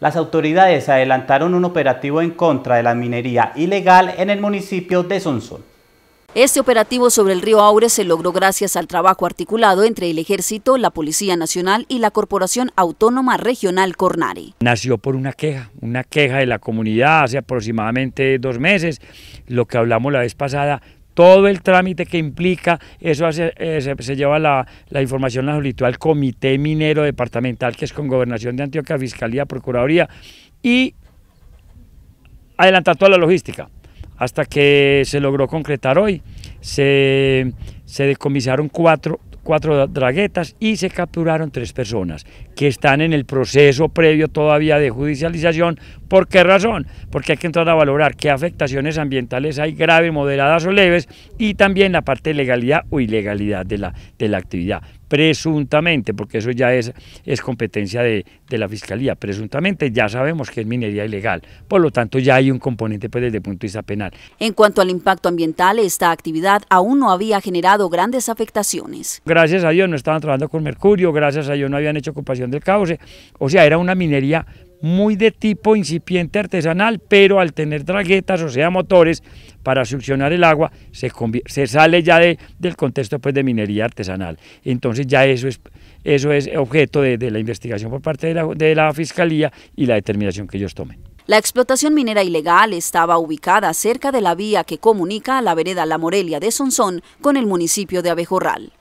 las autoridades adelantaron un operativo en contra de la minería ilegal en el municipio de Sonsón. Este operativo sobre el río Aure se logró gracias al trabajo articulado entre el Ejército, la Policía Nacional y la Corporación Autónoma Regional Cornari. Nació por una queja, una queja de la comunidad hace aproximadamente dos meses. Lo que hablamos la vez pasada, todo el trámite que implica, eso eh, se, lleva la, información la solicitud al Comité Minero Departamental, que es con Gobernación de Antioquia, Fiscalía, Procuraduría, y adelantar toda la logística, hasta que se logró concretar hoy. Se, decomisaron cuatro draguetas y se capturaron tres personas que están en el proceso previo todavía de judicialización. ¿Por qué razón? Porque hay que entrar a valorar qué afectaciones ambientales hay graves, moderadas o leves y también la parte de legalidad o ilegalidad de la, de la actividad presuntamente, porque eso ya es, es competencia de, la Fiscalía, presuntamente ya sabemos que es minería ilegal, por lo tanto ya hay un componente pues, desde el punto de vista penal. En cuanto al impacto ambiental, esta actividad aún no había generado grandes afectaciones. Gracias a Dios no estaban trabajando con mercurio, gracias a Dios no habían hecho ocupación del Cauce. O sea, era una minería muy de tipo incipiente artesanal, pero al tener draguetas, o sea, motores para succionar el agua, se, se sale ya de, del contexto pues, de minería artesanal. Entonces ya eso es, eso es objeto de, la investigación por parte de la, de la Fiscalía y la determinación que ellos tomen. La explotación minera ilegal estaba ubicada cerca de la vía que comunica a la vereda La Morelia de Sonsón con el municipio de Abejorral.